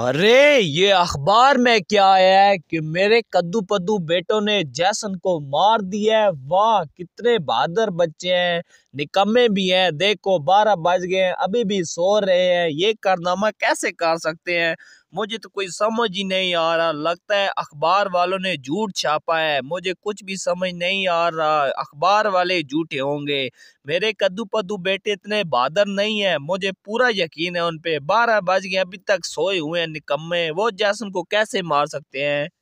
अरे ये अखबार में क्या है कि मेरे कद्दू पद्दू बेटों ने जैसन को मार दिया है वाह कितने बहादुर बच्चे हैं निकम्मे भी हैं देखो बारह बज गए अभी भी सो रहे हैं ये कारनामा कैसे कर सकते हैं मुझे तो कोई समझ ही नहीं आ रहा लगता है अखबार वालों ने झूठ छापा है मुझे कुछ भी समझ नहीं आ रहा अखबार वाले झूठे होंगे मेरे कद्दू पद्दू बेटे इतने बहादुर नहीं है मुझे पूरा यकीन है उनपे बारह बज गए अभी तक सोए हुए हैं निकम्मे वो जैसन को कैसे मार सकते हैं